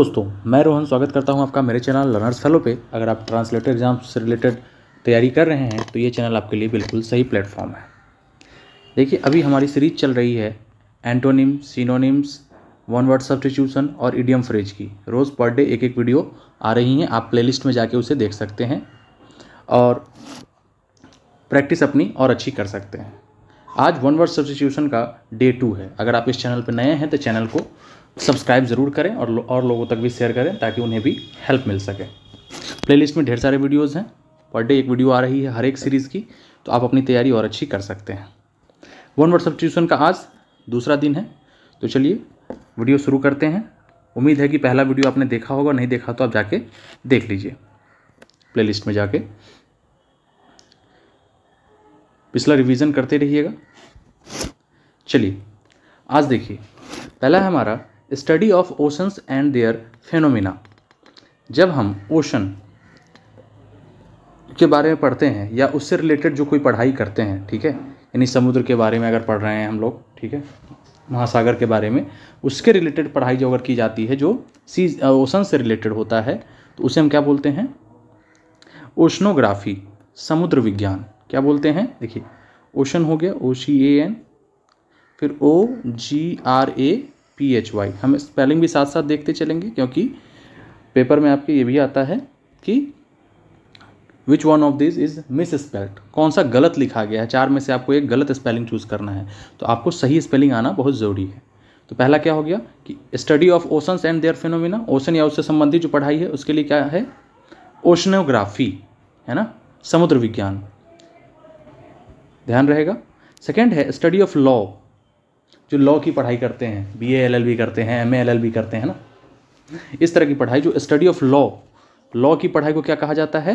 दोस्तों मैं रोहन स्वागत करता हूं आपका मेरे चैनल लर्नर्स फेलो पे अगर आप ट्रांसलेटर एग्जाम से रिलेटेड तैयारी कर रहे हैं तो ये चैनल आपके लिए बिल्कुल सही प्लेटफॉर्म है देखिए अभी हमारी सीरीज चल रही है antonym synonyms one word substitution और ईडियम फ्रेज की रोज़ पर डे एक एक वीडियो आ रही हैं आप प्ले में जाके उसे देख सकते हैं और प्रैक्टिस अपनी और अच्छी कर सकते हैं आज वन वर्ड सब्सटीट्यूशन का डे टू है अगर आप इस चैनल पर नए हैं तो चैनल को सब्सक्राइब ज़रूर करें और लो, और लोगों तक भी शेयर करें ताकि उन्हें भी हेल्प मिल सके प्लेलिस्ट में ढेर सारे वीडियोज़ हैं पर डे एक वीडियो आ रही है हर एक सीरीज़ की तो आप अपनी तैयारी और अच्छी कर सकते हैं वन वर्ड सब्सिट्यूशन का आज दूसरा दिन है तो चलिए वीडियो शुरू करते हैं उम्मीद है कि पहला वीडियो आपने देखा होगा नहीं देखा तो आप जाके देख लीजिए प्ले में जाके पिछला रिविज़न करते रहिएगा चलिए आज देखिए पहला है हमारा study of oceans and their phenomena जब हम ओशन के बारे में पढ़ते हैं या उससे रिलेटेड जो कोई पढ़ाई करते हैं ठीक है यानी समुद्र के बारे में अगर पढ़ रहे हैं हम लोग ठीक है महासागर के बारे में उसके रिलेटेड पढ़ाई जो अगर की जाती है जो सी ओशन से रिलेटेड होता है तो उसे हम क्या बोलते हैं ओशनोग्राफी समुद्र विज्ञान क्या बोलते हैं देखिए ओशन हो गया ओ सी ए एन फिर O G R A P H Y हम स्पेलिंग भी साथ साथ देखते चलेंगे क्योंकि पेपर में आपके ये भी आता है कि which one of this is misspelled कौन सा गलत लिखा गया है चार में से आपको एक गलत स्पेलिंग चूज़ करना है तो आपको सही स्पेलिंग आना बहुत ज़रूरी है तो पहला क्या हो गया कि study of oceans and their phenomena ocean या उससे संबंधित जो पढ़ाई है उसके लिए क्या है ओशनोग्राफी है ना समुद्र विज्ञान ध्यान रहेगा सेकेंड है स्टडी ऑफ लॉ जो लॉ की पढ़ाई करते हैं बी ए एल करते हैं एम ए करते हैं ना इस तरह की पढ़ाई जो स्टडी ऑफ लॉ लॉ की पढ़ाई को क्या कहा जाता है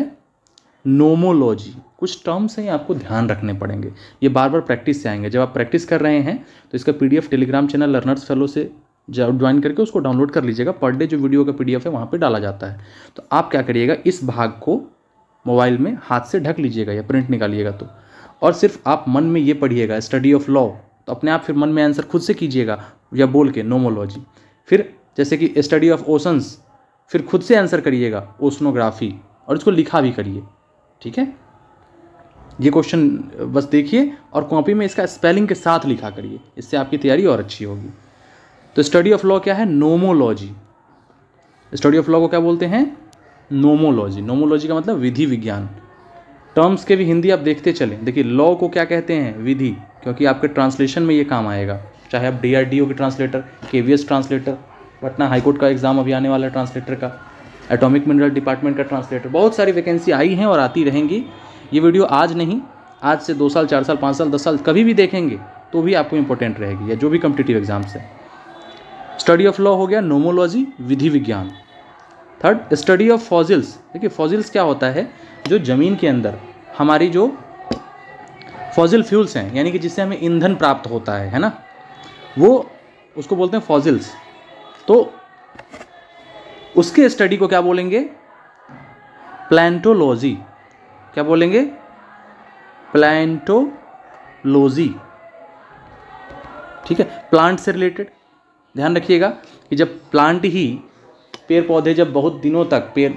नोमोलॉजी कुछ टर्म्स हैं आपको ध्यान रखने पड़ेंगे ये बार बार प्रैक्टिस से आएंगे जब आप प्रैक्टिस कर रहे हैं तो इसका PDF Telegram channel learners fellow से ज्वाइन करके उसको डाउनलोड कर लीजिएगा पर डे जो वीडियो का पीडीएफ है वहाँ पर डाला जाता है तो आप क्या करिएगा इस भाग को मोबाइल में हाथ से ढक लीजिएगा या प्रिंट निकालिएगा तो और सिर्फ आप मन में ये पढ़िएगा स्टडी ऑफ लॉ तो अपने आप फिर मन में आंसर खुद से कीजिएगा या बोल के नोमोलॉजी फिर जैसे कि स्टडी ऑफ ओशंस फिर खुद से आंसर करिएगा ओशनोग्राफी और इसको लिखा भी करिए ठीक है ये क्वेश्चन बस देखिए और कॉपी में इसका स्पेलिंग के साथ लिखा करिए इससे आपकी तैयारी और अच्छी होगी तो स्टडी ऑफ लॉ क्या है नोमोलॉजी स्टडी ऑफ लॉ को क्या बोलते हैं नोमोलॉजी नोमोलॉजी का मतलब विधि विज्ञान टर्म्स के भी हिंदी आप देखते चलें देखिए लॉ को क्या कहते हैं विधि क्योंकि आपके ट्रांसलेशन में ये काम आएगा चाहे आप डी आर डी ओ के translator K V S translator Patna high court का एग्ज़ाम अभी आने वाला है ट्रांसलेटर का एटॉमिक मिनरल डिपार्टमेंट का ट्रांसलेटर बहुत सारी वैकेंसी आई हैं और आती रहेंगी ये वीडियो आज नहीं आज से दो साल चार साल पाँच साल दस साल कभी भी देखेंगे तो भी आपको इंपॉर्टेंट रहेगी या जो भी कम्पिटेटिव एग्जाम्स है स्टडी ऑफ लॉ हो गया नोमोलॉजी विधि विज्ञान थर्ड स्टडी ऑफ फॉजिल्स देखिए फॉजिल्स क्या होता है जो ज़मीन के अंदर हमारी जो फॉजिल फ्यूल्स हैं यानी कि जिससे हमें ईंधन प्राप्त होता है है ना वो उसको बोलते हैं फॉजिल्स तो उसके स्टडी को क्या बोलेंगे प्लान्टोलॉजी क्या बोलेंगे प्लान्टोलॉजी ठीक है प्लांट से रिलेटेड ध्यान रखिएगा कि जब प्लांट ही पेड़ पौधे जब बहुत दिनों तक पेड़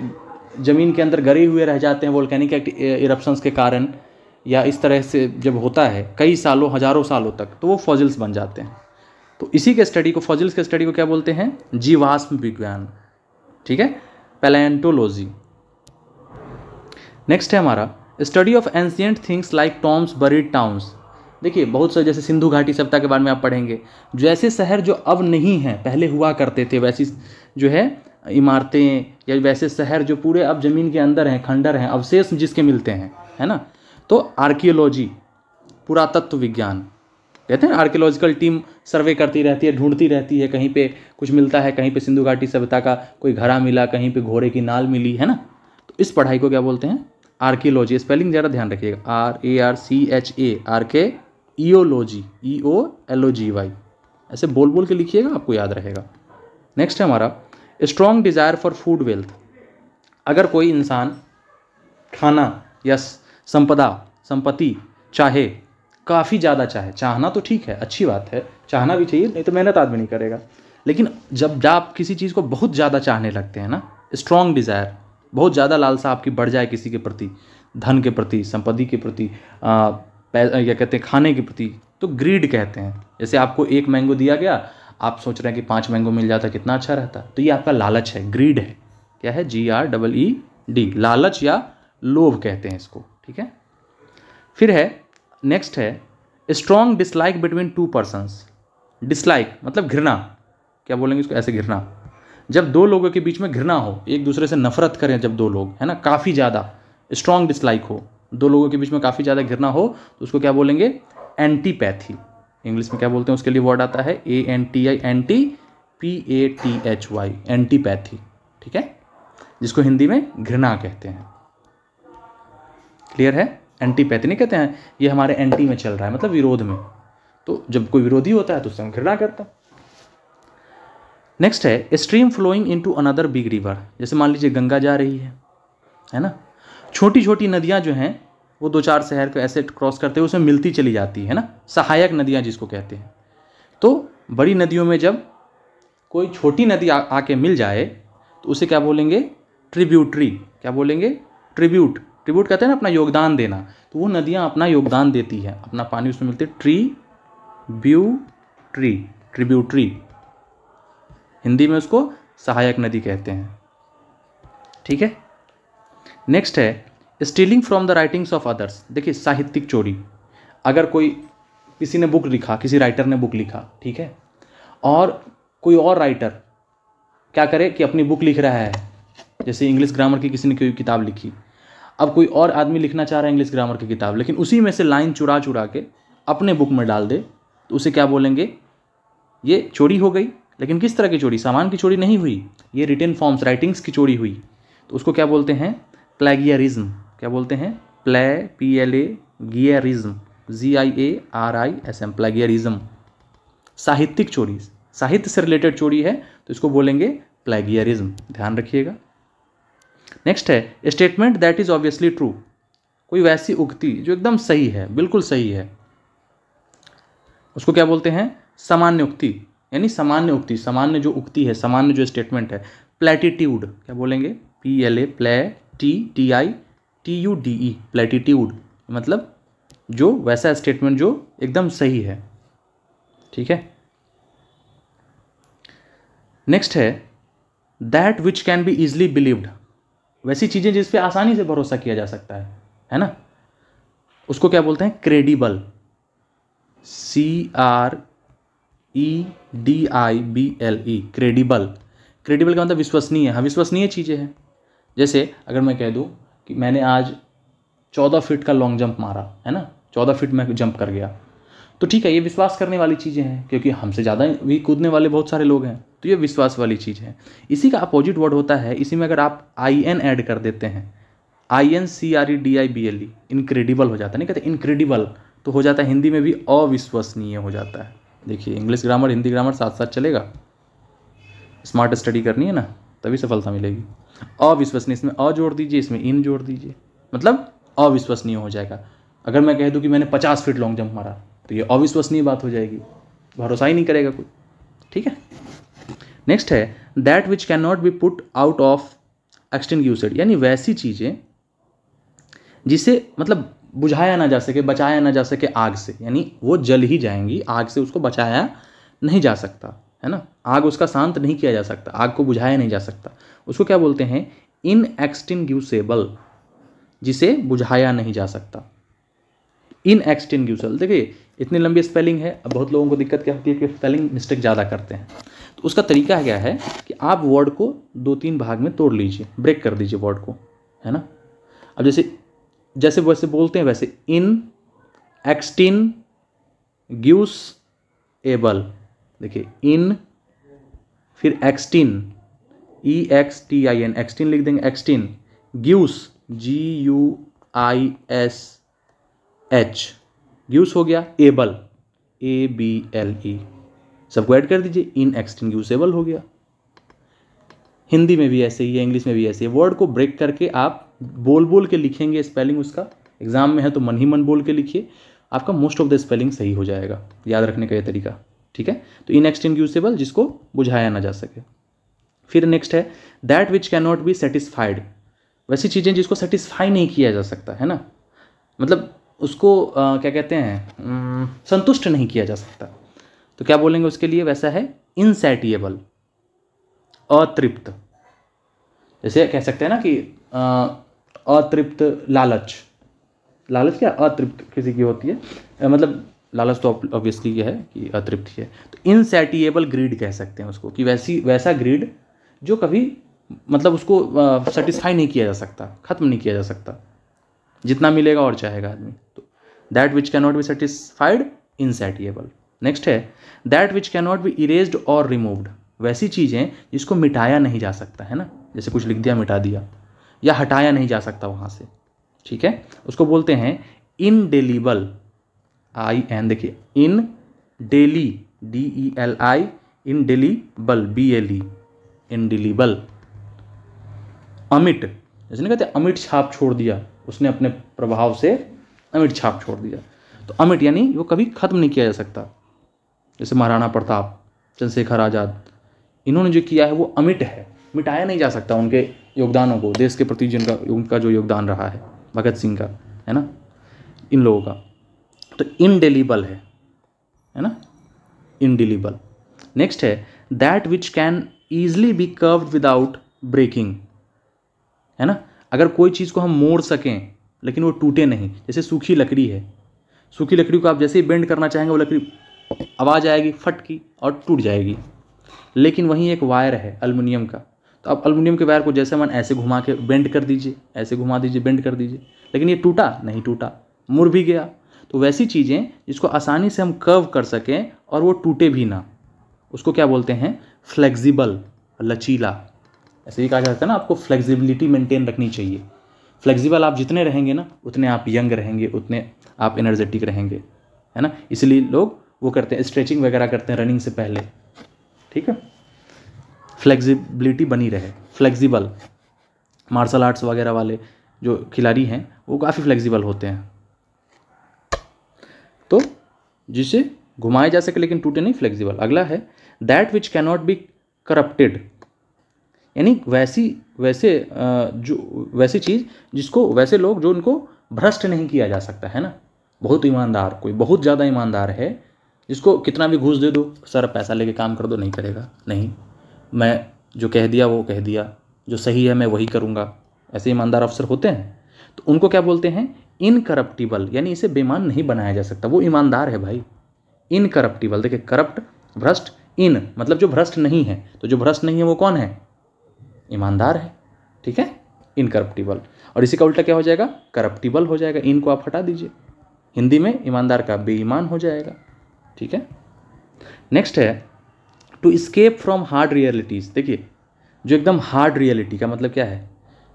जमीन के अंदर गरे हुए रह जाते हैं वोल्केनिक इरप्शंस के कारण या इस तरह से जब होता है कई सालों हज़ारों सालों तक तो वो फॉजिल्स बन जाते हैं तो इसी के स्टडी को फॉजिल्स के स्टडी को क्या बोलते हैं जीवाश्म विज्ञान ठीक है पैलेंटोलॉजी नेक्स्ट है हमारा study of ancient things like tombs buried towns देखिए बहुत सारे जैसे सिंधु घाटी सभ्यता के बारे में आप पढ़ेंगे जो ऐसे शहर जो अब नहीं हैं पहले हुआ करते थे वैसी जो है इमारतें या वैसे शहर जो पूरे अब ज़मीन के अंदर हैं खंडर हैं अवशेष जिसके मिलते हैं है ना तो आर्कियोलॉजी पुरातत्व विज्ञान कहते हैं आर्कियोलॉजिकल टीम सर्वे करती रहती है ढूंढती रहती है कहीं पे कुछ मिलता है कहीं पे सिंधु घाटी सभ्यता का कोई घड़ा मिला कहीं पे घोड़े की नाल मिली है ना तो इस पढ़ाई को क्या बोलते हैं आर्कियोलॉजी स्पेलिंग ज़रा ध्यान रखिएगा R A R C H A R K ईओलॉजी ई O L O G Y ऐसे बोल बोल के लिखिएगा आपको याद रहेगा नेक्स्ट है हमारा strong desire for food wealth अगर कोई इंसान खाना या संपदा संपत्ति चाहे काफ़ी ज़्यादा चाहे चाहना तो ठीक है अच्छी बात है चाहना भी चाहिए नहीं तो मेहनत आदमी नहीं करेगा लेकिन जब आप किसी चीज़ को बहुत ज़्यादा चाहने लगते हैं ना स्ट्रॉन्ग डिज़ायर बहुत ज़्यादा लालसा आपकी बढ़ जाए किसी के प्रति धन के प्रति संपत्ति के प्रति या कहते हैं खाने के प्रति तो ग्रीड कहते हैं जैसे आपको एक मैंगो दिया गया आप सोच रहे हैं कि पाँच मैंगो मिल जाता कितना अच्छा रहता तो ये आपका लालच है ग्रीड है क्या है G R double E D लालच या लोभ कहते हैं इसको ठीक है फिर है नेक्स्ट है strong dislike between two persons dislike मतलब घृणा क्या बोलेंगे उसको ऐसे घृणा जब दो लोगों के बीच में घृणा हो एक दूसरे से नफरत करें जब दो लोग है ना काफ़ी ज़्यादा स्ट्रॉन्ग डिसलाइक हो दो लोगों के बीच में काफ़ी ज़्यादा घृणा हो तो उसको क्या बोलेंगे एंटीपैथी इंग्लिश में क्या बोलते हैं उसके लिए वर्ड आता है A N T I N T P A T H Y antipathy ठीक है जिसको हिंदी में घृणा कहते हैं क्लियर है एंटीपैथी नहीं कहते हैं ये हमारे एंटी में चल रहा है मतलब विरोध में तो जब कोई विरोधी होता है तो उससे हम घृणा करते हैं नेक्स्ट है stream flowing into another big river जैसे मान लीजिए गंगा जा रही है है ना छोटी छोटी नदियाँ जो हैं वो दो चार शहर को ऐसे क्रॉस करते हुए उसमें मिलती चली जाती है ना सहायक नदियाँ जिसको कहते हैं तो बड़ी नदियों में जब कोई छोटी नदी आ, आके मिल जाए तो उसे क्या बोलेंगे ट्रिब्यूटरी क्या बोलेंगे ट्रिब्यूट ट्रिब्यूट कहते हैं ना अपना योगदान देना तो वो नदियाँ अपना योगदान देती है अपना पानी उसमें मिलती है ट्री ब्यू ट्री ट्रिब्यूट्री हिंदी में उसको सहायक नदी कहते हैं ठीक है नेक्स्ट है stealing from the writings of others देखिए साहित्यिक चोरी अगर कोई किसी ने बुक लिखा किसी राइटर ने बुक लिखा ठीक है और कोई और राइटर क्या करे कि अपनी बुक लिख रहा है जैसे इंग्लिश ग्रामर की किसी ने कोई किताब लिखी अब कोई और आदमी लिखना चाह रहा है इंग्लिश ग्रामर की किताब लेकिन उसी में से लाइन चुरा चुरा के अपने बुक में डाल दे तो उसे क्या बोलेंगे ये चोरी हो गई लेकिन किस तरह की चोरी सामान की चोरी नहीं हुई ये रिटर्न फॉर्म्स राइटिंग्स की चोरी हुई तो उसको क्या बोलते हैं प्लेगियरिज्म क्या बोलते हैं प्ले पी एल ए गियरिज्म G I A R I S M plagiarism साहित्यिक चोरी साहित्य से रिलेटेड चोरी है तो इसको बोलेंगे प्लेगियरिज्म ध्यान रखिएगा नेक्स्ट है statement that is obviously true कोई वैसी उक्ति जो एकदम सही है बिल्कुल सही है उसको क्या बोलते हैं सामान्य उक्ति यानी सामान्य उक्ति सामान्य जो उक्ति है सामान्य जो स्टेटमेंट है प्लेटिट्यूड क्या बोलेंगे पी एल ए प्ले T T I T U D E platitude मतलब जो वैसा स्टेटमेंट जो एकदम सही है ठीक है नेक्स्ट है that which can be easily believed वैसी चीज़ें जिस पे आसानी से भरोसा किया जा सकता है है ना उसको क्या बोलते हैं credible C R E D I B L E credible credible का मतलब विश्वसनीय हाँ विश्वसनीय चीज़ें हैं जैसे अगर मैं कह दूँ कि मैंने आज चौदह फीट का लॉन्ग जंप मारा है ना चौदह फीट मैं जंप कर गया तो ठीक है ये विश्वास करने वाली चीज़ें हैं क्योंकि हमसे ज़्यादा भी कूदने वाले बहुत सारे लोग हैं तो ये विश्वास वाली चीज़ है इसी का अपोजिट वर्ड होता है इसी में अगर आप आई एन ऐड कर देते हैं I N C R E D I B L E incredible हो जाता है नहीं कहते इनक्रेडिबल तो हो जाता है हिंदी में भी अविश्वसनीय हो जाता है देखिए इंग्लिश ग्रामर हिंदी ग्रामर साथ साथ चलेगा स्मार्ट स्टडी करनी है ना तभी सफलता मिलेगी अविश्वसनीय इसमें अ जोड़ दीजिए इसमें इन जोड़ दीजिए मतलब अविश्वसनीय हो जाएगा अगर मैं कह दूँ कि मैंने पचास फीट लॉन्ग जंप मारा तो ये अविश्वसनीय बात हो जाएगी भरोसा ही नहीं करेगा कोई ठीक है नेक्स्ट है that which can not be put out of extinguished यानी वैसी चीज़ें जिसे मतलब बुझाया ना जा सके बचाया ना जा सके आग से यानी वो जल ही जाएंगी आग से उसको बचाया नहीं जा सकता है ना आग उसका शांत नहीं किया जा सकता आग को बुझाया नहीं जा सकता उसको क्या बोलते हैं इन एक्सटिंग्यूसेबल जिसे बुझाया नहीं जा सकता इन एक्सटिंग्यूसेबल देखिए इतनी लंबी स्पेलिंग है अब बहुत लोगों को दिक्कत क्या होती है कि स्पेलिंग मिस्टेक ज़्यादा करते हैं तो उसका तरीका क्या है कि आप वर्ड को दो तीन भाग में तोड़ लीजिए ब्रेक कर दीजिए वर्ड को है ना अब जैसे जैसे वैसे बोलते हैं वैसे इन एक्सटिन ग्यूस एबल देखिए इन फिर एक्सटिन E X T I N एक्सटिन लिख देंगे extinguish G U I S H use हो गया able A B L E सबको ऐड कर दीजिए इन यूजेबल हो गया हिंदी में भी ऐसे ही है इंग्लिश में भी ऐसे ही वर्ड को ब्रेक करके आप बोल बोल के लिखेंगे स्पेलिंग उसका एग्जाम में है तो मन ही मन बोल के लिखिए आपका मोस्ट ऑफ द स्पेलिंग सही हो जाएगा याद रखने का यह तरीका ठीक है तो इन यूजेबल जिसको बुझाया ना जा सके फिर नेक्स्ट है that which can not be satisfied वैसी चीज़ें जिसको सेटिस्फाई नहीं किया जा सकता है ना मतलब उसको आ, क्या कहते हैं संतुष्ट नहीं किया जा सकता तो क्या बोलेंगे उसके लिए वैसा है इनसेटिएबल अतृप्त जैसे कह सकते हैं ना कि अतृप्त लालच लालच क्या अतृप्त किसी की होती है मतलब लालच तो ऑब्वियसली यह है कि अतृप्त है तो इनसेटिएबल ग्रीड कह सकते हैं उसको कि वैसी वैसा ग्रीड जो कभी मतलब उसको सेटिस्फाई नहीं किया जा सकता ख़त्म नहीं किया जा सकता जितना मिलेगा और चाहेगा आदमी that which can not be satisfied insatiable next है that which can not be erase और रिमूव्ड वैसी चीज़ें जिसको मिटाया नहीं जा सकता है ना जैसे कुछ लिख दिया मिटा दिया या हटाया नहीं जा सकता वहाँ से ठीक है उसको बोलते हैं इन डेलीबल आई एन देखिए इन डेली D E L I in delible B L E indelible अमिट जैसे नहीं कहते अमिट छाप छोड़ दिया उसने अपने प्रभाव से अमिट छाप छोड़ दिया तो अमिट यानी वो कभी ख़त्म नहीं किया जा सकता जैसे महाराणा प्रताप चंद्रशेखर आज़ाद इन्होंने जो किया है वो अमिट है मिटाया नहीं जा सकता उनके योगदानों को देश के प्रति जिनका उनका जो योगदान रहा है भगत सिंह का है ना इन लोगों का तो इनडेलीबल है है ना इनडिलीबल नेक्स्ट है that which can easily be curved without breaking है ना अगर कोई चीज़ को हम मोड़ सकें लेकिन वो टूटे नहीं जैसे सूखी लकड़ी है सूखी लकड़ी को आप जैसे ही बेंड करना चाहेंगे वो लकड़ी आवाज़ आएगी फट की और टूट जाएगी लेकिन वहीं एक वायर है अल्मीनियम का तो आप अल्मीनियम के वायर को जैसे मन ऐसे घुमा के बेंड कर दीजिए ऐसे घुमा दीजिए बेंड कर दीजिए लेकिन ये टूटा नहीं टूटा मुड़ भी गया तो वैसी चीज़ें जिसको आसानी से हम कर्व कर सकें और वो टूटे भी ना उसको क्या बोलते हैं फ्लेक्सिबल लचीला ऐसे ही कहा जाता है ना आपको फ्लेक्सिबिलिटी मेंटेन रखनी चाहिए फ्लेक्सिबल आप जितने रहेंगे ना उतने आप यंग रहेंगे उतने आप एनर्जेटिक रहेंगे है ना इसलिए लोग वो करते हैं स्ट्रेचिंग वगैरह करते हैं रनिंग से पहले ठीक है फ्लेक्सिबिलिटी बनी रहे फ्लेक्सिबल मार्शल आर्ट्स वगैरह वाले जो खिलाड़ी हैं वो काफ़ी फ्लेक्सिबल होते हैं तो जिसे घुमाया जा सके लेकिन टूटे नहीं फ्लेक्सिबल अगला है that which cannot be corrupted यानी वैसी वैसे जो वैसी चीज़ जिसको वैसे लोग जो उनको भ्रष्ट नहीं किया जा सकता है ना बहुत ईमानदार कोई बहुत ज़्यादा ईमानदार है जिसको कितना भी घूस दे दो सर पैसा लेके काम कर दो नहीं करेगा नहीं मैं जो कह दिया वो कह दिया जो सही है मैं वही करूँगा ऐसे ईमानदार अफसर होते हैं तो उनको क्या बोलते हैं इनकरप्टिबल यानी इसे बेमान नहीं बनाया जा सकता वो ईमानदार है भाई इनकरप्टिबल देखिए करप्ट भ्रष्ट इन मतलब जो भ्रष्ट नहीं है तो जो भ्रष्ट नहीं है वो कौन है ईमानदार है ठीक है इनकरप्टिबल और इसी का उल्टा क्या हो जाएगा करप्टिबल हो जाएगा इनको आप हटा दीजिए हिंदी में ईमानदार का बेईमान हो जाएगा ठीक है नेक्स्ट है to escape from hard realities देखिए जो एकदम हार्ड रियलिटी का मतलब क्या है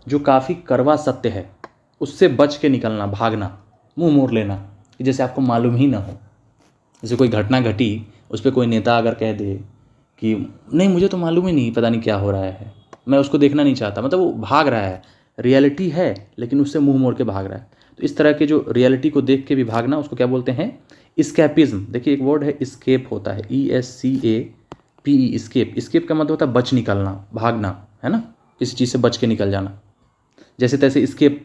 जो काफ़ी करवा सत्य है उससे बच के निकलना भागना मुंह मोड़ लेना कि जैसे आपको मालूम ही ना हो जैसे कोई घटना घटी उस पर कोई नेता अगर कह दे कि नहीं मुझे तो मालूम ही नहीं पता नहीं क्या हो रहा है मैं उसको देखना नहीं चाहता मतलब वो भाग रहा है रियलिटी है लेकिन उससे मुंह मोड़ के भाग रहा है तो इस तरह के जो रियलिटी को देख के भी भागना उसको क्या बोलते हैं स्केपिज्म देखिए एक वर्ड है स्केप होता है E S C A P E escape escape का मतलब होता है बच निकलना भागना है ना किसी चीज़ से बच के निकल जाना जैसे तैसे स्केप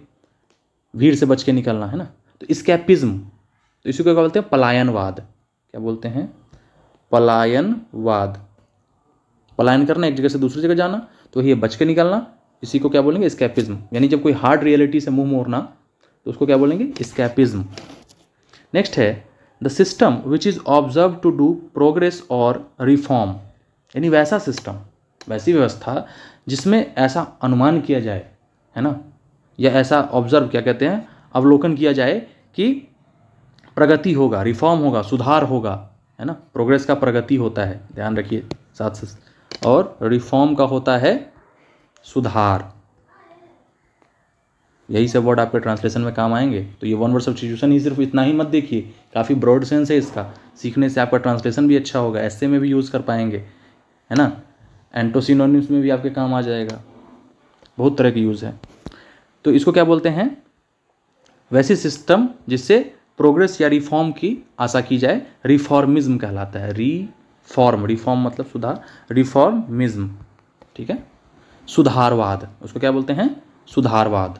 भीड़ से बच के निकलना है ना तो स्केपिज्म तो इसी को क्या बोलते हैं पलायनवाद क्या बोलते हैं पलायनवाद पलायन करना एक जगह से दूसरी जगह जाना तो ये बच के निकलना इसी को क्या बोलेंगे स्कैपिज्म यानी जब कोई हार्ड रियलिटी से मुंह मोड़ना तो उसको क्या बोलेंगे स्कैपिज्म नेक्स्ट है the system which is observe to do progress और रिफॉर्म यानी वैसा सिस्टम वैसी व्यवस्था जिसमें ऐसा अनुमान किया जाए है ना या ऐसा ऑब्जर्व क्या कहते हैं अवलोकन किया जाए कि प्रगति होगा रिफॉर्म होगा सुधार होगा है ना प्रोग्रेस का प्रगति होता है ध्यान रखिए साथ साथ और रिफॉर्म का होता है सुधार यही सब वर्ड आपके ट्रांसलेशन में काम आएंगे तो ये वन वर्ड सब्सटीट्यूशन ही सिर्फ इतना ही मत देखिए काफ़ी ब्रॉड सेंस है इसका सीखने से आपका ट्रांसलेशन भी अच्छा होगा ऐसे में भी यूज़ कर पाएंगे है ना एंटोसिनोनिम्स तो में भी आपके काम आ जाएगा बहुत तरह के यूज़ है तो इसको क्या बोलते हैं वैसे सिस्टम जिससे प्रोग्रेस या रिफॉर्म की आशा की जाए रिफॉर्मिज्म कहलाता है री फॉर्म रिफॉर्म मतलब सुधार रिफॉर्मिज्म ठीक है सुधारवाद उसको क्या बोलते हैं सुधारवाद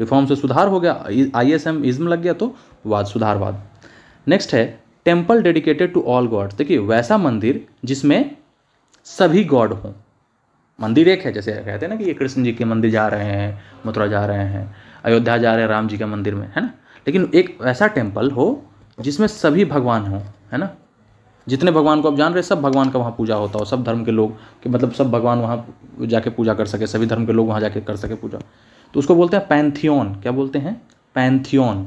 रिफॉर्म से सुधार हो गया आई एस एम इज्म लग गया तो वाद सुधारवाद नेक्स्ट है temple dedicated to all god देखिए वैसा मंदिर जिसमें सभी गॉड हों मंदिर एक है जैसे कहते हैं ना कि ये कृष्ण जी के मंदिर जा रहे हैं मथुरा जा रहे हैं अयोध्या जा रहे हैं राम जी के मंदिर में है ना लेकिन एक ऐसा टेम्पल हो जिसमें सभी भगवान हों है ना जितने भगवान को आप जान रहे सब भगवान का वहाँ पूजा होता हो सब धर्म के लोग कि मतलब सब भगवान वहाँ जाके पूजा कर सके सभी धर्म के लोग वहाँ जाके कर सके पूजा तो उसको बोलते हैं पैंथियन क्या बोलते हैं pantheon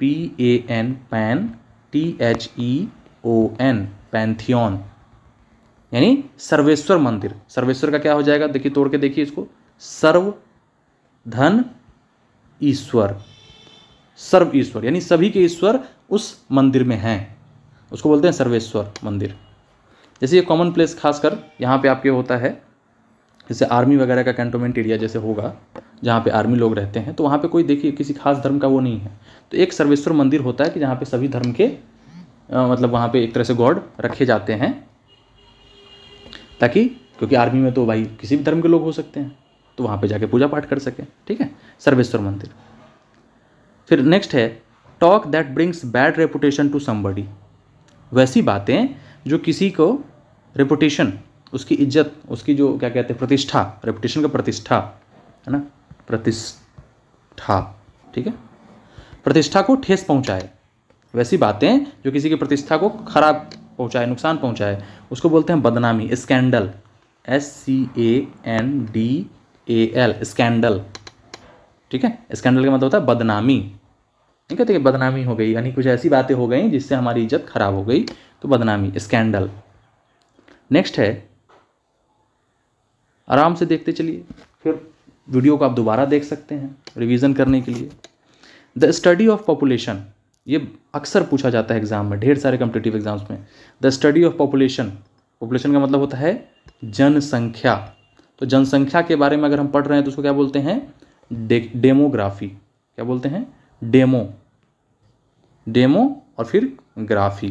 P A N pan T H E O N pantheon यानी सर्वेश्वर मंदिर सर्वेश्वर का क्या हो जाएगा देखिए तोड़ के देखिए इसको सर्व धन ईश्वर सर्व ईश्वर यानी सभी के ईश्वर उस मंदिर में हैं उसको बोलते हैं सर्वेश्वर मंदिर जैसे ये कॉमन प्लेस खासकर यहाँ पे आपके होता है जैसे आर्मी वगैरह का कैंटोनमेंट एरिया जैसे होगा जहाँ पे आर्मी लोग रहते हैं तो वहाँ पे कोई देखिए किसी खास धर्म का वो नहीं है तो एक सर्वेश्वर मंदिर होता है कि जहाँ पे सभी धर्म के आ, मतलब वहाँ पे एक तरह से गॉड रखे जाते हैं ताकि क्योंकि आर्मी में तो भाई किसी भी धर्म के लोग हो सकते हैं तो वहाँ पर जाके पूजा पाठ कर सकें ठीक है सर्वेश्वर मंदिर फिर नेक्स्ट है talk that brings bad reputation to somebody वैसी बातें जो किसी को रेपुटेशन उसकी इज्जत उसकी जो क्या कहते हैं प्रतिष्ठा रेपुटेशन का प्रतिष्ठा है ना प्रतिष्ठा ठीक है प्रतिष्ठा को ठेस पहुंचाए वैसी बातें जो किसी की प्रतिष्ठा को खराब पहुंचाए नुकसान पहुंचाए उसको बोलते हैं बदनामी scandal S C A N D A L scandal ठीक है स्कैंडल का मतलब होता है बदनामी नहीं कहते कि बदनामी हो गई यानी कुछ ऐसी बातें हो गई जिससे हमारी इज्जत खराब हो गई तो बदनामी स्कैंडल नेक्स्ट है आराम से देखते चलिए फिर वीडियो को आप दोबारा देख सकते हैं रिवीजन करने के लिए द स्टडी ऑफ पॉपुलेशन ये अक्सर पूछा जाता है एग्जाम में ढेर सारे कम्पिटेटिव एग्जाम्स में the study of population population का मतलब होता है जनसंख्या तो जनसंख्या के बारे में अगर हम पढ़ रहे हैं तो उसको क्या बोलते हैं डेमोग्राफी क्या बोलते हैं डेमो डेमो और फिर ग्राफी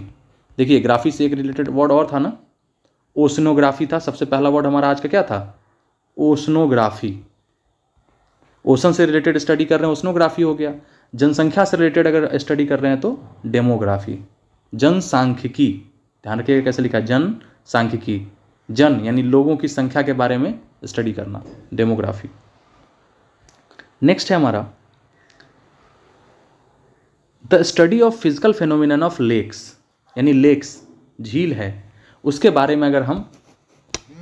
देखिए ग्राफी से एक रिलेटेड वर्ड और था ना ओसनोग्राफी था सबसे पहला वर्ड हमारा आज का क्या था ओसनोग्राफी ओसन से रिलेटेड स्टडी कर रहे हैं ओसनोग्राफी हो गया जनसंख्या से रिलेटेड अगर स्टडी कर रहे हैं तो डेमोग्राफी जनसांख्यिकी ध्यान रखिएगा कैसे लिखा है जन सांख्यिकी जन यानी लोगों की संख्या के बारे में स्टडी करना डेमोग्राफी नेक्स्ट है हमारा the study of physical phenomena of lakes यानी लेक्स झील है उसके बारे में अगर हम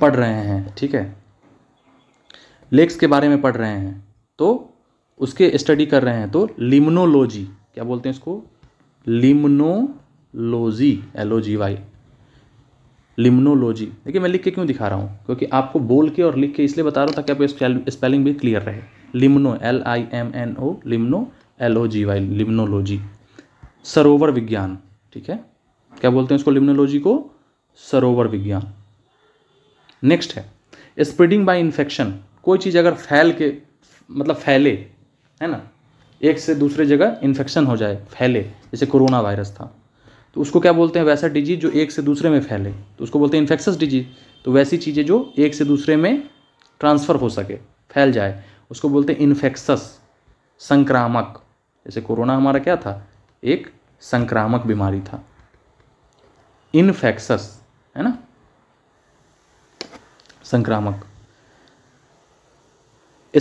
पढ़ रहे हैं ठीक है लेक्स के बारे में पढ़ रहे हैं तो उसके स्टडी कर रहे हैं तो लिम्नोलॉजी क्या बोलते हैं इसको limnology L O G Y limnology देखिए मैं लिख के क्यों दिखा रहा हूँ क्योंकि आपको बोल के और लिख के इसलिए बता रहा हूँ ताकि आपको स्पेलिंग भी क्लियर रहे लिम्नो L I M N O लिम्नो L O G Y limnology सरोवर विज्ञान ठीक है क्या बोलते हैं उसको लिम्नोलॉजी को सरोवर विज्ञान नेक्स्ट है स्प्रेडिंग बाय इन्फेक्शन कोई चीज़ अगर फैल के मतलब फैले है ना एक से दूसरे जगह इन्फेक्शन हो जाए फैले जैसे कोरोना वायरस था तो उसको क्या बोलते हैं वैसा डिजीज जो एक से दूसरे में फैले तो उसको बोलते हैं इन्फेक्शस डिजीज तो वैसी चीज़ें जो एक से दूसरे में ट्रांसफ़र हो सके फैल जाए उसको बोलते हैं इन्फेक्शस संक्रामक जैसे कोरोना हमारा क्या था एक संक्रामक बीमारी था इनफेक्सस है ना संक्रामक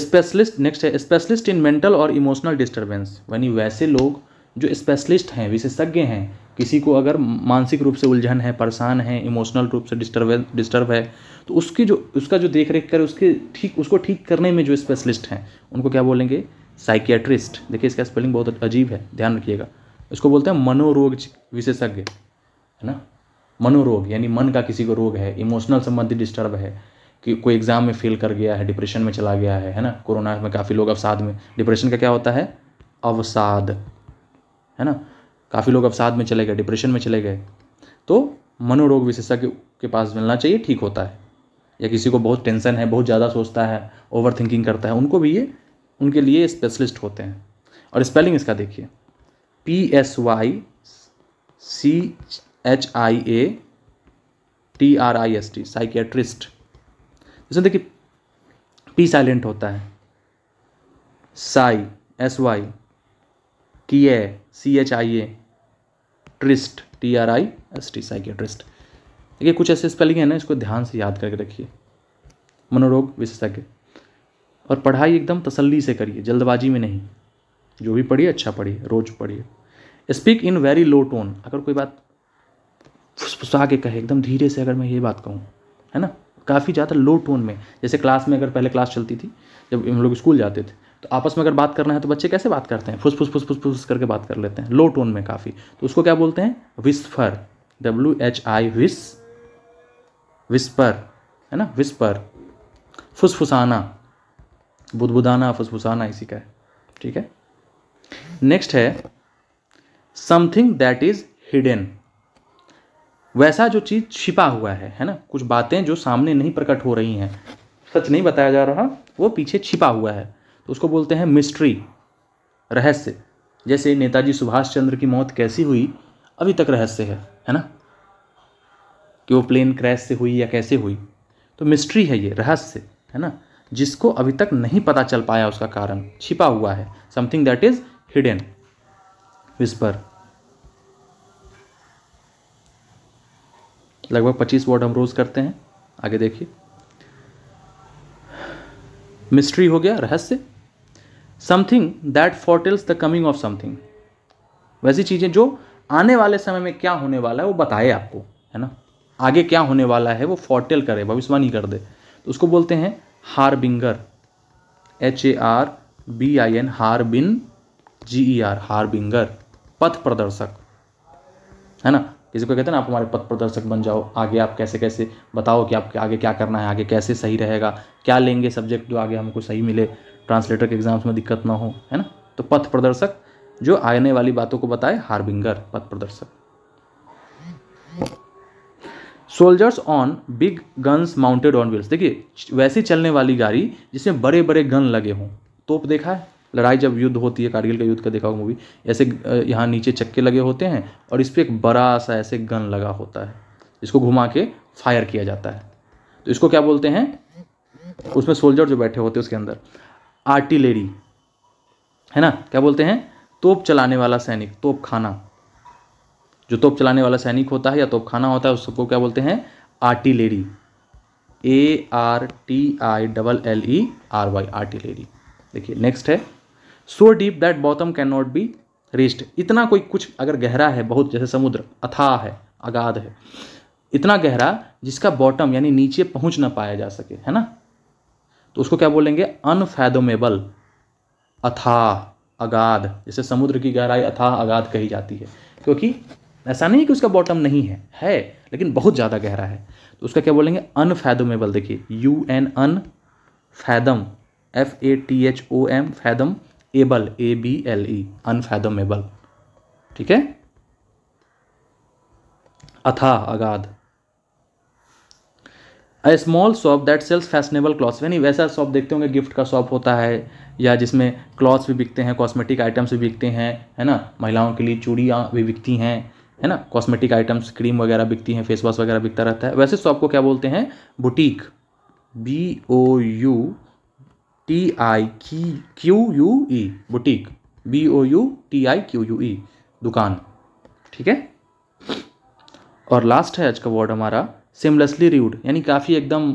स्पेशलिस्ट नेक्स्ट है स्पेशलिस्ट इन मेंटल और इमोशनल डिस्टरबेंस यानी वैसे लोग जो स्पेशलिस्ट हैं विशेषज्ञ हैं किसी को अगर मानसिक रूप से उलझन है परेशान है इमोशनल रूप से डिस्टर्ब डिस्टर्ब है तो उसकी जो उसका जो देख रेख करे उसके ठीक उसको ठीक करने में जो स्पेशलिस्ट हैं उनको क्या बोलेंगे साइकियाट्रिस्ट देखिए इसका स्पेलिंग बहुत अजीब है ध्यान रखिएगा इसको बोलते हैं मनोरोग विशेषज्ञ है ना मनोरोग यानी मन का किसी को रोग है इमोशनल संबंधी डिस्टर्ब है कि कोई एग्ज़ाम में फेल कर गया है डिप्रेशन में चला गया है है ना कोरोना में काफ़ी लोग अवसाद में डिप्रेशन का क्या होता है अवसाद है ना काफ़ी लोग अवसाद में चले गए डिप्रेशन में चले गए तो मनोरोग विशेषज्ञ के पास मिलना चाहिए ठीक होता है या किसी को बहुत टेंशन है बहुत ज़्यादा सोचता है ओवर थिंकिंग करता है उनको भी ये उनके लिए स्पेशलिस्ट होते हैं और स्पेलिंग इसका देखिए P S Y C H I A T R I S T psychiatrist जैसे देखिए पी साइलेंट होता है साई S Y T A C H I A ट्रिस्ट T R I S T psychiatrist देखिए कुछ ऐसे स्पेलिंग है ना इसको ध्यान से याद करके रखिए मनोरोग विशेषज्ञ और पढ़ाई एकदम तसल्ली से करिए जल्दबाजी में नहीं जो भी पढ़िए अच्छा पढ़िए रोज़ पढ़िए speak in very low tone अगर कोई बात फुसफुसा के कहे एकदम धीरे से अगर मैं ये बात कहूँ है ना काफ़ी ज़्यादा लो टोन में जैसे क्लास में अगर पहले क्लास चलती थी जब हम लोग स्कूल जाते थे तो आपस में अगर बात करना है तो बच्चे कैसे बात करते हैं फुस फुस फुस फुस फुस करके बात कर लेते हैं लो टोन में काफ़ी तो उसको क्या बोलते हैं विस्फर डब्ल्यू एच आई विस विस्पर है ना विस्पर फुसफुसाना बुदबुदाना फुसफुसाना इसी का है ठीक है नेक्स्ट है समथिंग दैट इज हिडन वैसा जो चीज़ छिपा हुआ है है ना कुछ बातें जो सामने नहीं प्रकट हो रही हैं सच नहीं बताया जा रहा वो पीछे छिपा हुआ है तो उसको बोलते हैं मिस्ट्री रहस्य जैसे नेताजी सुभाष चंद्र की मौत कैसी हुई अभी तक रहस्य है है ना कि वो प्लेन क्रैश से हुई या कैसे हुई तो मिस्ट्री है ये रहस्य है ना जिसको अभी तक नहीं पता चल पाया उसका कारण छिपा हुआ है something that is hidden whisper लगभग 25 वर्ड हम रोज करते हैं आगे देखिए मिस्ट्री हो गया रहस्य something that foretells the coming of something वैसी चीज़ें जो आने वाले समय में क्या होने वाला है वो बताए आपको है ना आगे क्या होने वाला है वो फोर्टेल करे भविष्यवाणी कर दे तो उसको बोलते हैं harbinger H A R B I N हारबिन G E e R harbinger पथ प्रदर्शक है ना किसी को कहते हैं ना आप हमारे पथ प्रदर्शक बन जाओ आगे आप कैसे कैसे बताओ कि आपके आगे क्या करना है आगे कैसे सही रहेगा क्या लेंगे सब्जेक्ट जो आगे हमको सही मिले ट्रांसलेटर के एग्जाम्स में दिक्कत ना हो है ना तो पथ प्रदर्शक जो आने वाली बातों को बताए हारबिंगर पथ प्रदर्शक soldiers on big guns mounted on wheels देखिए वैसी चलने वाली गाड़ी जिसमें बड़े बड़े गन लगे हों तोप देखा है लड़ाई जब युद्ध होती है कारगिल का युद्ध का देखा होगा मूवी ऐसे यहाँ नीचे चक्के लगे होते हैं और इस पर एक बड़ा सा ऐसे गन लगा होता है इसको घुमा के फायर किया जाता है तो इसको क्या बोलते हैं उसमें सोल्जर जो बैठे होते हैं उसके अंदर आर्टिलेरी है ना क्या बोलते हैं तोप चलाने वाला सैनिक तोप खाना जो तोप चलाने वाला सैनिक होता है या तोप खाना होता है उस सबको क्या बोलते हैं artillery A R T I double L E R Y artillery देखिए नेक्स्ट है so deep that bottom can not be reached इतना कोई कुछ अगर गहरा है बहुत जैसे समुद्र अथाह है अगाध है इतना गहरा जिसका बॉटम यानी नीचे पहुंच ना पाया जा सके है ना तो उसको क्या बोलेंगे अनफैदोमेबल अथाह अगाध जैसे समुद्र की गहराई अथाह अगाध कही जाती है क्योंकि ऐसा नहीं कि उसका बॉटम नहीं है है लेकिन बहुत ज़्यादा गहरा है तो उसका क्या बोलेंगे अनफैदमेबल देखिए U N un fathom F A T H O M fathom able A B L E unfathomable ठीक है अथा अगाध a small shop that sells fashionable clothes यानी वैसा शॉप देखते होंगे गिफ्ट का शॉप होता है या जिसमें क्लॉथ्स भी बिकते हैं कॉस्मेटिक आइटम्स भी बिकते हैं है ना महिलाओं के लिए चूड़ियाँ भी बिकती हैं है ना कॉस्मेटिक आइटम्स क्रीम वगैरह बिकती हैं फेस वॉश वगैरह बिकता रहता है वैसे शॉप तो को क्या बोलते हैं boutique B O U T I की Q U E boutique B O U T I Q U E दुकान ठीक है और लास्ट है आज का वर्ड हमारा सिमलेसली रूड यानी काफ़ी एकदम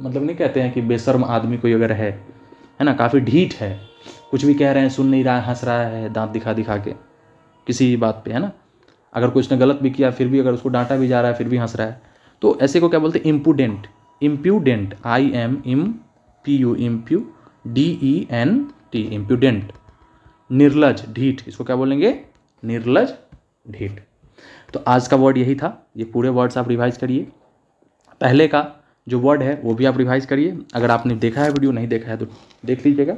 मतलब नहीं कहते हैं कि बेशर्म आदमी कोई अगर है है ना काफ़ी ढीठ है कुछ भी कह रहे हैं सुन नहीं रहा है हंस रहा है दांत दिखा दिखा के किसी बात पे है ना अगर कुछ ने गलत भी किया फिर भी अगर उसको डांटा भी जा रहा है फिर भी हंस रहा है तो ऐसे को क्या बोलते हैं impudent impudent I M im P U impu D E N T impudent निर्लज ढीठ इसको क्या बोलेंगे निर्लज ढीठ तो आज का वर्ड यही था ये पूरे वर्ड्स आप रिवाइज करिए पहले का जो वर्ड है वो भी आप रिवाइज करिए अगर आपने देखा है वीडियो नहीं देखा है तो देख लीजिएगा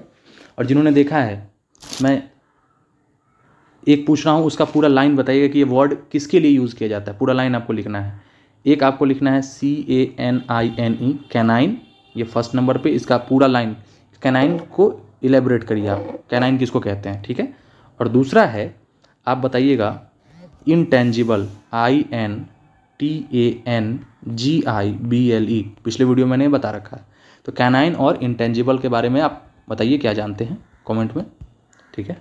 और जिन्होंने देखा है मैं एक पूछ रहा हूँ उसका पूरा लाइन बताइएगा कि ये वर्ड किसके लिए यूज़ किया जाता है पूरा लाइन आपको लिखना है एक आपको लिखना है C A N I N E canine ये फर्स्ट नंबर पे इसका पूरा लाइन कैनाइन को इलेबरेट करिए आप कैनाइन किसको कहते हैं ठीक है और दूसरा है आप बताइएगा intangible I N T A N G I B L E पिछले वीडियो नहीं बता रखा है तो कैनाइन और इनटेंजिबल के बारे में आप बताइए क्या जानते हैं कॉमेंट में ठीक है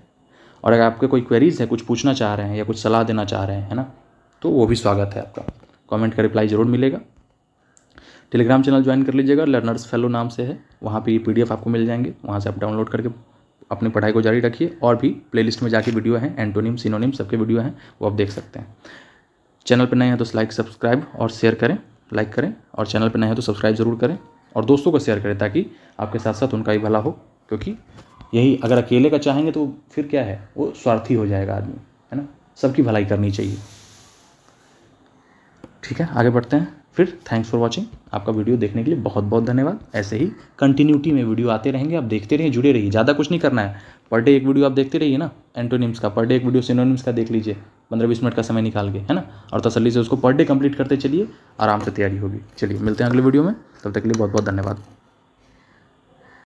और अगर आपके कोई क्वेरीज़ है कुछ पूछना चाह रहे हैं या कुछ सलाह देना चाह रहे हैं है ना तो वो भी स्वागत है आपका कमेंट का रिप्लाई ज़रूर मिलेगा टेलीग्राम चैनल ज्वाइन कर लीजिएगा लर्नर्स फेलो नाम से है वहाँ पर ये पी आपको मिल जाएंगे वहाँ से आप डाउनलोड करके अपनी पढ़ाई को जारी रखिए और भी प्लेलिस्ट में जाके वीडियो हैं एंटोनिम सिनोनिम सबके वीडियो हैं वो आप देख सकते हैं चैनल पर नए हैं तो लाइक सब्सक्राइब और शेयर करें लाइक करें और चैनल पर नए हैं तो सब्सक्राइब ज़रूर करें और दोस्तों को शेयर करें ताकि आपके साथ साथ उनका ही भला हो क्योंकि यही अगर अकेले का चाहेंगे तो फिर क्या है वो स्वार्थी हो जाएगा आदमी है ना सबकी भलाई करनी चाहिए ठीक है आगे बढ़ते हैं फिर थैंक्स फॉर वॉचिंग आपका वीडियो देखने के लिए बहुत बहुत धन्यवाद ऐसे ही कंटिन्यूटी में वीडियो आते रहेंगे आप देखते रहिए जुड़े रहिए ज़्यादा कुछ नहीं करना है पर डे एक वीडियो आप देखते रहिए ना एंटोनिम्स का पर डे एक वीडियो सिनोनिम्स का देख लीजिए पंद्रह बीस मिनट का समय निकाल के है ना और तसली से उसको पर डे कंप्लीट करते चलिए आराम से तैयारी होगी चलिए मिलते हैं अगले वीडियो में तब तक के लिए बहुत बहुत धन्यवाद